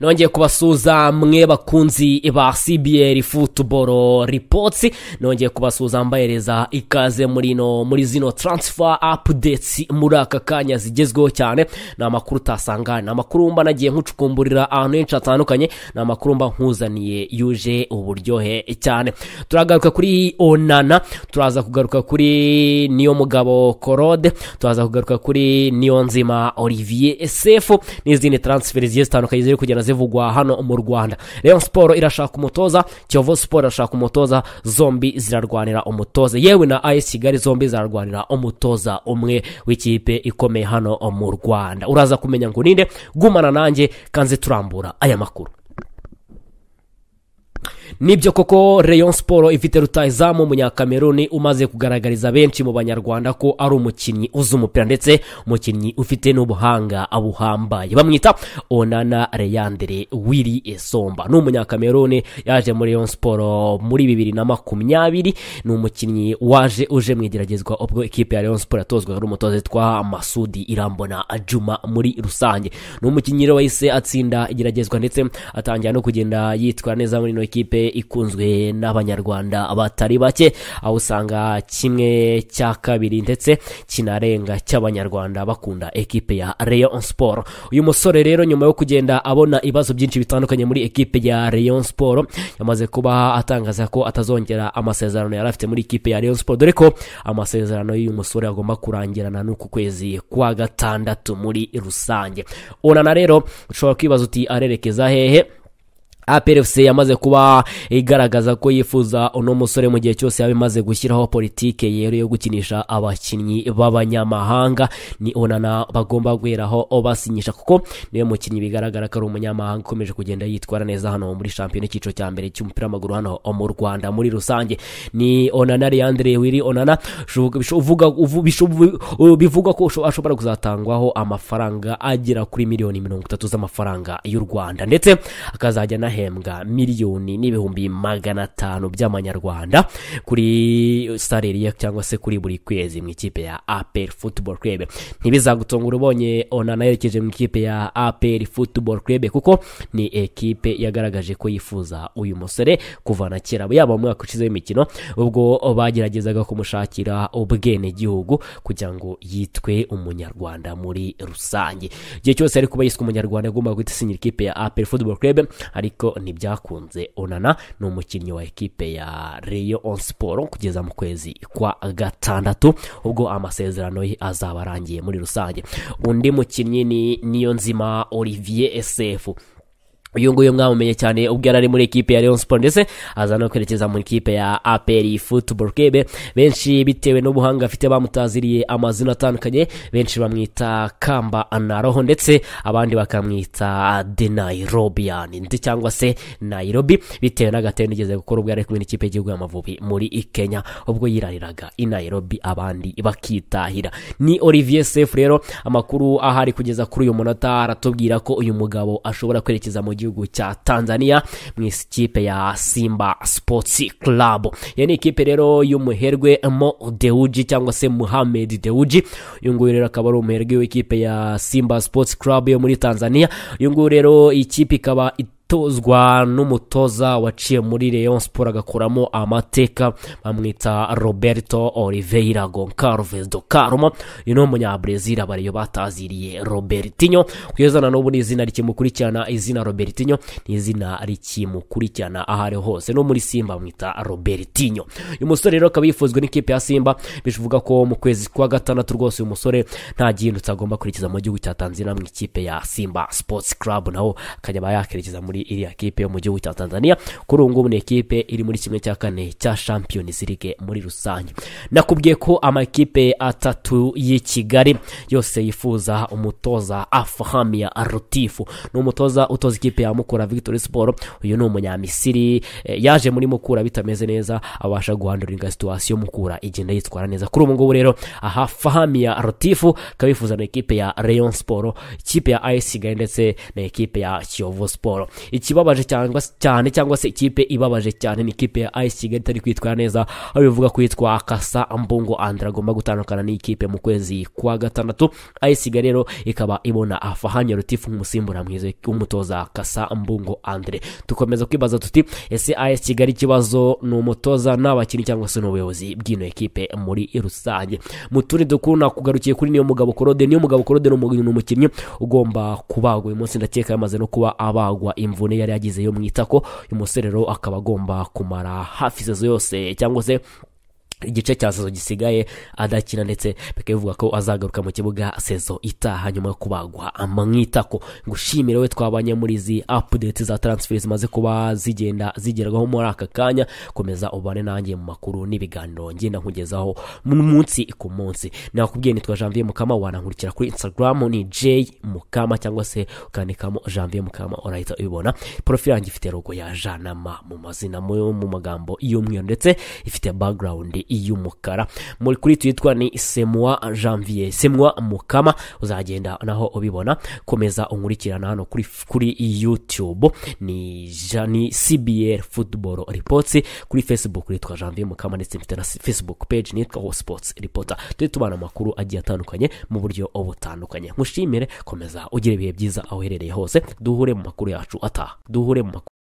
nongeye kubasuhuza mwe bakunzi ba cbl futuboro ripotsi nongeye kubasuza mbahereza ikaze muri ino muri zino transfer updates muri aka kanya zigezweho cyane ni amakuru utasanga ni amakuru mba nagiye nkucukumburira ahantu henshi hatandukanye ni amakuru mba nkuzaniye yuje uburyohe cyane turagaruka kuri onana turaza kugaruka kuri niyo mugabo korode turaza kugaruka kuri niyo nzima olivier sefu n'izindi taransiferi zigiye zitandukanye ziri kugenda zivugwa hano mu rwanda Rayon siporo irashaka umutoza kiyovu siporo irashaka umutoza zombi zirarwanira umutoza yewe na ayesi kigali zombi zirarwanira umutoza umwe w'ikipe ikomeye hano mu rwanda uraza kumenya ngo ninde gumana nanjye kanze turambura aya makuru nibyo koko Rayon Sport ifite rutayizamu umunyakameruni umaze kugaragariza benshi mu banyarwanda ko ari umukinnyi uzi umupira ndetse umukinnyi ufite n'ubuhanga buhambaye bamwita onana reyandere wiri esomba ni umunyakameruni yaje muri Rayon Sport muri bibiri na makumyabiri ni umukinnyi waje uje mu igeragezwa ubwo ikipe ya Rayon Sport yatozwaga n'umutoza witwa Masudi Irambona Juma muri rusange ni umukinnyi rero atsinda igeragezwa ndetse atangira no kugenda yitwara neza muri ino kipe ikunzwe n'abanyarwanda batari bake aho usanga kimwe cya kabiri ndetse kinarenga cy'abanyarwanda bakunda ekipe ya Rayon Sport uyu musore rero nyuma yo kugenda abona ibibazo byinshi bitandukanye muri ekipe ya Rayon Sport yamaze kuba atangaza ko atazongera amasezerano yari afite muri ikipe ya Rayon Sport dore ko amasezerano y'uyu musore agomba kurangirana n'uku kwezi kwa gatandatu muri rusange urana rero ushobora kwibaza uti arerekeza hehe APRFC yamaze kuba igaragaza ko yifuza uno musore mu gihe cyose yaba imaze gushyiraho politiki yero yo gukinisha abakinnyi b'abanyamahanga ni onana bagomba guheraho basinyisha kuko niwe mukinnyi bigaragara ko ari umunyamahanga ukomeje kugenda yitwara neza hano muri shampiyona icyiciro cya mbere cy'umupira w'amaguru hano mu Rwanda muri rusange ni onana Leandre Wiri onana uvuga bivugwa ko ashobora kuzatangwaho amafaranga agera kuri miliyoni mirongo itatu z'amafaranga y'u Rwanda ndetse akazajya na bahembwa miliyoni n'ibihumbi magana atanu by'amanyarwanda kuri staririya cyangwa se kuri buri kwezi mu ikipe ya aperi futuboro kurebe ntibizagutungura ubonye onana yerekeje mu ikipe ya aperi futuboro kurebe kuko ni ekipe yagaragaje ko yifuza uyu musore kuvana kera yaba mu mwaka ushize w'imikino ubwo bageragezaga kumushakira ubwenegihugu kugira ngo yitwe umunyarwanda muri rusange igihe cyose ari kuba yiswe umunyarwanda agomba guhita asinyira ikipe ya aperi futuboro kurebe ariko ariko ntibyakunze onana ni umukinnyi wa ekipe ya reyo on siporo kugeza mu kwezi kwa gatandatu ubwo amasezerano ye azaba arangiye muri rusange undi mukinnyi ni niyo nzima olivier esefu uyu nguyu mwamumenye cyane ubwo yari ari muri ekipe ya leon sport ndetse aza no kwerekeza mu ikipe ya aperi football club benshi bitewe n'ubuhanga afite bamutaziriye amazina atandukanye benshi bamwita kamba anaroho ndetse abandi bakamwita the nairobian ndetse cyangwa se nairobi bitewe n'agatero nigeze gukora ubwo yari kumwe n'ikipe y'igihugu y'amavubi muri kenya ubwo yirariraga i nairobi abandi bakitahira ni olivier sefu rero amakuru ahari kugeza kuri uyu munota aratubwira ko uyu mugabo ashobora kwerekeza mu gihe gihugu cya tanzania mu ikipe ya simba sports club iyo ni ikipe rero y'umuherwe mo dewuji cyangwa se muhammed dewuji uyu nguyu rero akaba ari umuherwe w'ikipe ya simba sports club yo muri tanzania uyu nguyu rero ikipe ikaba atozwa n'umutoza waciye muri leon siporo agakuramo amateka bamwita roberto oliveira goncarves do carmo uyu ni umunyabresil abariyo bataziriye robertinho kuyazana n'ubu ni izina rikimukurikirana izina robertinho ni izina rikimukurikirana aho ariho hose no muri simba bamwita robertinho uyu musore rero akaba yifuzwa n'ikipe ya simba bivuga ko mu kwezi kwa gatandatu rwose uyu musore nta gihindutse agomba kwerekeza mu gihugu cya tanzania mu ikipe ya simba sports club naho akajya aba yakerekeza muri muri iriya kipe yo mu gihugu cya tanzania kuri ubu ngubu ni ikipe iri muri kimwe cya kane cya champions league muri rusange nakubwiye ko amakipe atatu y'i kigali yose yifuza umutoza afahamiya rutifu ni umutoza utoza ikipe ya mukura victory sport uyu ni umunyamisiri eh, yaje muri mukura bitameze neza abasha guhanduringa situwasiyo mukura igenda yitwara neza kuri ubu ngubu rero aha fahamiya rutifu ikaba yifuza na ekipe ya leon sport ikipe ya ayesi ndetse na ekipe ya kiyovu sport ikibabaje cyane cyangwa se ikipe ibabaje cyane ni ikipe ya ayisi kigali itari kwitwara neza aho bivuga ko yitwa kasa mbungo andara agomba gutandukana n'ikipe mu kwezi kwa gatandatu ayisi kigali rero ikaba ibona afahanya rutifu nk'umusimbura mwiza w'umutoza kasa mbungo andire dukomeza kwibaza tuti ese ayisi kigali ikibazo ni umutoza n'abakinnyi cyangwa se n'ubuyobozi bw'ino ekipe muri rusange mu turi dukunda kugarukiye kuri niyo mugabo korode niyo mugabo korode ni umukinnyi ugomba kubagwa uyu munsi ndakeka yamaze no kuba abagwa imbu imvune yari yagize yo mu itako uyu musore rero akaba agomba kumara hafi izo zose cyangwa se igice cya sezo gisigaye adakina ndetse bikaba bivuga ko azagaruka mu kibuga sezo itaha nyuma yo kubagwa amwitako gushimira we twabanye muri izi apudeti za taransiferi zimaze kuba zigenda zigerwaho muri aka kanya komeza ubane nanjye mu makuru n'ibiganiro ngenda nkugezaho munsi ku munsi nakubwiye nitwa janvier mukama wanankurikira kuri instagram ni j mukama cyangwa se ukandikamo janvier mukama urahita ubibona porofili yanjye ifite rogo ya janama mu mazina mu magambo y'umweru ndetse ifite background y'umukara muri kuri twitwa ni semwa janvier semwa mukama uzagenda naho ubibona komeza unkurikirana hano kuri kuri youtube ni ni cbl football reports kuri facebook nitwa janvier mukama ndetse mfite na facebook page nitwa sports reporter tujye tubana amakuru agiye atandukanye mu buryo butandukanye mushimire komeza ugire ibihe byiza aho uherereye hose duhure mu makuru yacu ataha duhure mu makuru